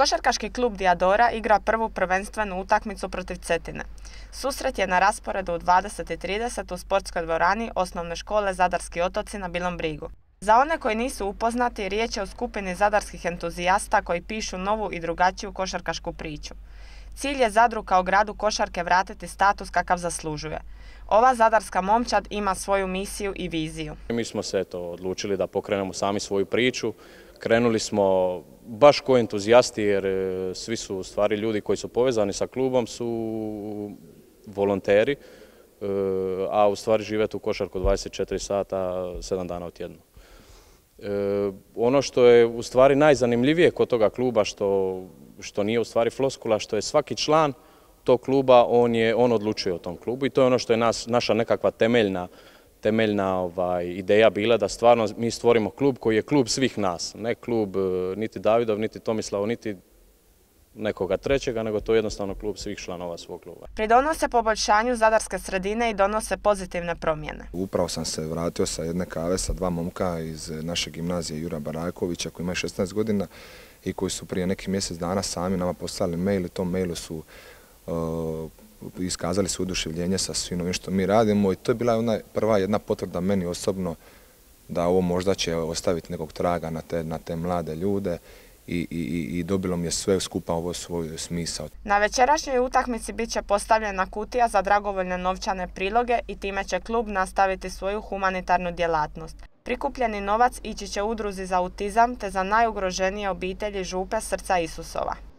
Košarkaški klub Diadora igra prvu prvenstvenu utakmicu protiv Cetine. Susret je na rasporedu u 20.30 u sportskoj dvorani osnovne škole Zadarski otoci na Bilom Brigu. Za one koji nisu upoznati, riječ je o skupini zadarskih entuzijasta koji pišu novu i drugačiju košarkašku priču. Cilj je Zadru kao gradu košarke vratiti status kakav zaslužuje. Ova zadarska momčad ima svoju misiju i viziju. Mi smo se to odlučili da pokrenemo sami svoju priču, Krenuli smo baš ko entuzijasti jer e, svi su u stvari ljudi koji su povezani sa klubom su volonteri, e, a u stvari žive tu košarku 24 sata, 7 dana u tjednu. E, ono što je u stvari najzanimljivije kod toga kluba što, nije u stvari floskula, što je svaki član tog kluba, on, je, on odlučuje o tom klubu i to je ono što je naša nekakva temeljna temeljna ovaj, ideja bila da stvarno mi stvorimo klub koji je klub svih nas. Ne klub e, niti Davidov, niti Tomislav, niti nekoga trećega, nego to je jednostavno klub svih članova svog kluba. Pridonose poboljšanju zadarske sredine i donose pozitivne promjene. Upravo sam se vratio sa jedne kave sa dva momka iz e, naše gimnazije Jura Barajkovića, koji ima 16 godina i koji su prije neki mjesec dana sami nama poslali mail i tom mailu su e, iskazali su oduševljenje sa svim ovim što mi radimo i to je bila ona prva jedna potvrda meni osobno da ovo možda će ostaviti nekog traga na te, na te mlade ljude i, i, i dobilo mi je sve skupa ovo svoj smisao. Na večerašnjoj utakmici bit će postavljena kutija za dragovoljne novčane priloge i time će klub nastaviti svoju humanitarnu djelatnost. Prikupljeni novac ići će udruzi za autizam te za najugroženije obitelji župe Srca Isusova.